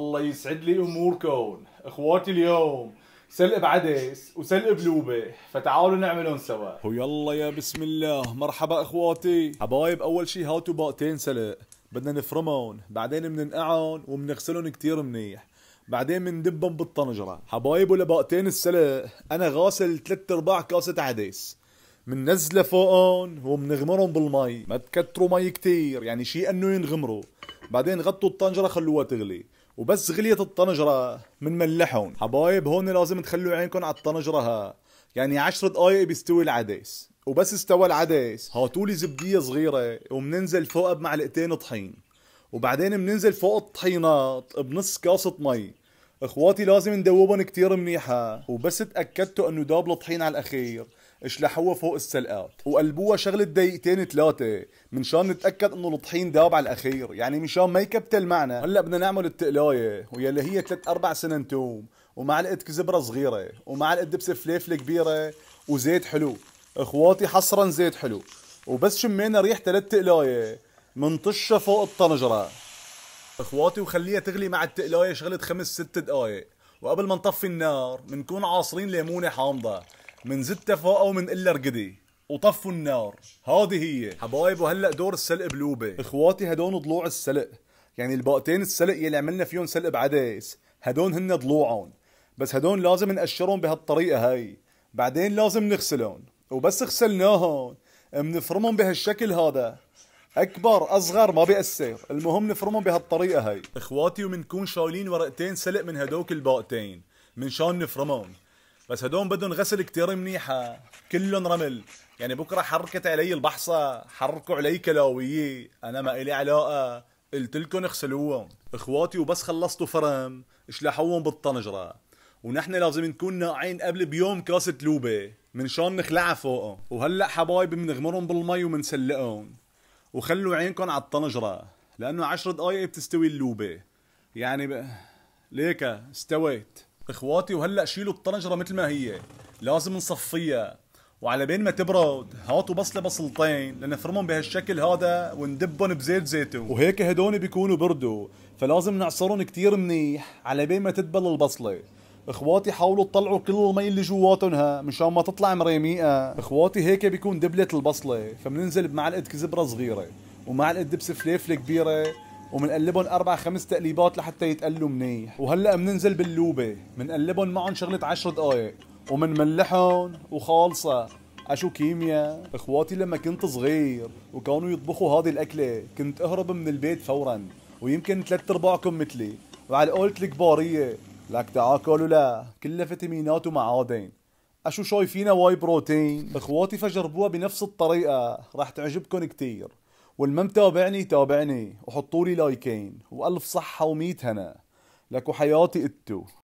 الله يسعد لي اموركم اخواتي اليوم سلق بعدس وسلق بلوبه فتعالوا نعملهم سوا ويلا يا بسم الله مرحبا اخواتي حبايب اول شيء هاتوا باقتين سلق بدنا نفرمهم بعدين بننقعهم وبنغسلهم كثير منيح بعدين بندبهم بالطنجره حبايب ولباقتين السلق انا غاسل ثلاث ارباع كاسه عدس مننزله فوقهم وبنغمرهم بالمي ما تكتروا مي كتير يعني شيء انه ينغمروا بعدين غطوا الطنجره خلوها تغلي وبس غليت الطنجرة من ملحون حبايب هون لازم تخلوا عينكم على الطنجرة ها يعني عشر دقايق بيستوي العدس وبس استوى العدس هاتولي زبدية صغيرة وبننزل فوقها بمعلقتين طحين وبعدين بننزل فوق الطحينات بنص كاسة مي اخواتي لازم ندوبن كتير منيحة وبس تأكدتوا انه داب الطحين على الاخير اشلحوها فوق السلقات وقلبوها شغلة دقيقتين ثلاثة منشان نتأكد انه الطحين داب على الاخير يعني منشان ما يكبتل معنا هلا بدنا نعمل التقلاية ويلي هي ثلاث اربع سننتوم توم ومعلقة كزبرة صغيرة ومعلقة دبس فليفلة كبيرة وزيت حلو اخواتي حصرا زيت حلو وبس شمينا ريحة ثلاث تقلاية منطشة فوق الطنجرة اخواتي وخليها تغلي مع التقلايه شغله خمس ست دقائق وقبل ما نطفي النار منكون عاصرين ليمونه حامضه من زت فوق ومن إلا رقدي وطفوا النار هذه هي حبايب وهلا دور السلق بلوبه اخواتي هدون ضلوع السلق يعني الباقتين السلق يلي عملنا فيهم سلق بعدس هدون هن ضلوعهم بس هدون لازم نقشرهم بهالطريقه هاي بعدين لازم نغسلهم وبس غسلناهم منفرمهم بهالشكل هذا اكبر اصغر ما بيأثر المهم نفرمهم بهالطريقه هاي اخواتي ومنكون شايلين ورقتين سلق من هدوك الباقتين من شان نفرمهم بس هدول بدهم غسل كتير منيحة كلهم رمل يعني بكرة حركت علي البحصة حركوا علي كلاوية أنا ما إلي علاقة قلت لكم اغسلوهم اخواتي وبس خلصتوا فرم اشلحوهم بالطنجرة ونحن لازم نكون ناقعين قبل بيوم كاسة لوبة من شان نخلعها فوقهم وهلأ حبايبي بنغمرهم بالمي ومنسلقهم وخلوا عينكم على الطنجره لانه عشرة دقايق بتستوي اللوبه يعني ب... ليكا استويت اخواتي وهلا شيلوا الطنجره مثل ما هي لازم نصفيها وعلى بين ما تبرد هاتوا بصله بصلتين لنفرمهم بهالشكل هذا وندبهم بزيت زيتون وهيك هدول بيكونوا بردوا فلازم نعصرهم كتير منيح على بين ما تدبل البصله اخواتي حاولوا تطلعوا كل المي اللي جواتهم ها مشان ما تطلع مريميقه اخواتي هيك بيكون دبلة البصله فبننزل بمعلقه كزبره صغيره ومعلقه دبس فليفله كبيره ومنقلبهم اربع خمس تقليبات لحتى يتقلوا منيح وهلا بننزل باللوبه منقلبهم معهم شغله 10 دقائق ومنملحهم وخالصه اشو كيمياء اخواتي لما كنت صغير وكانوا يطبخوا هذه الاكله كنت اهرب من البيت فورا ويمكن ثلاث ارباعكم مثلي وعلى قولة الكبارية لك تعال قالوا لا كلها فيتامينات ومعادن اشو شايفينها واي بروتين اخواتي فجربوها بنفس الطريقه راح تعجبكم كتير والمم تابعني تابعني وحطولي لايكين والف صحه وميت هنا لك وحياتي اتو